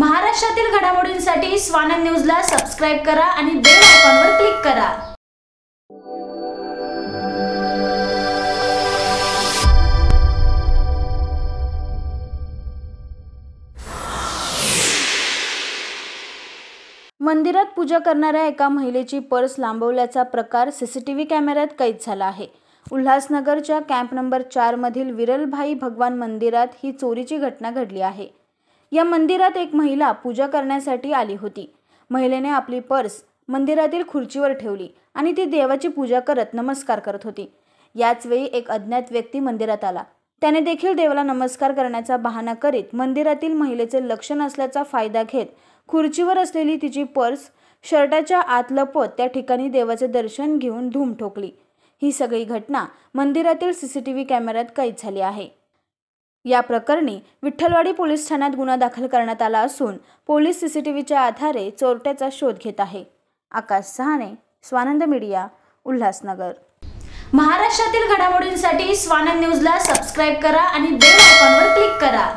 महाराष्ट्रातील घडामोडींसाठी स्वानंद न्यूजला सबस्क्राईब करा आणि बेल आयकॉनवर क्लिक करा मंदिरात पूजा करणाऱ्या एका महिलेची पर्स लांबवल्याचा प्रकार सीसीटीव्ही कॅमेऱ्यात कैद झाला आहे उल्हासनगरच्या कॅम्प नंबर चारमधील विरलभाई भगवान मंदिरात ही चोरीची घटना घडली आहे या मंदिरात एक महिला पूजा करण्यासाठी आली होती महिलेने आपली पर्स मंदिरातील खुर्चीवर ठेवली आणि ती देवाची पूजा करत नमस्कार करत होती याच वेळी एक अज्ञात व्यक्ती मंदिरात आला त्याने देखील देवाला नमस्कार करण्याचा बहाणा करीत मंदिरातील महिलेचे लक्ष नसल्याचा फायदा घेत खुर्चीवर असलेली तिची पर्स शर्टाच्या आत लपत त्या ठिकाणी देवाचे दर्शन घेऊन धूम ठोकली ही सगळी घटना मंदिरातील सीसीटीव्ही कॅमेऱ्यात कैद झाली आहे या प्रकरणी विठ्ठलवाडी पोलीस ठाण्यात गुन्हा दाखल करण्यात आला असून पोलीस सीसीटीव्हीच्या आधारे चोरट्याचा शोध घेत आहे आकाश सहाणे स्वानंद मीडिया उल्हासनगर महाराष्ट्रातील घडामोडींसाठी स्वानंद न्यूजला सबस्क्राईब करा आणि बेल आयकॉनवर क्लिक करा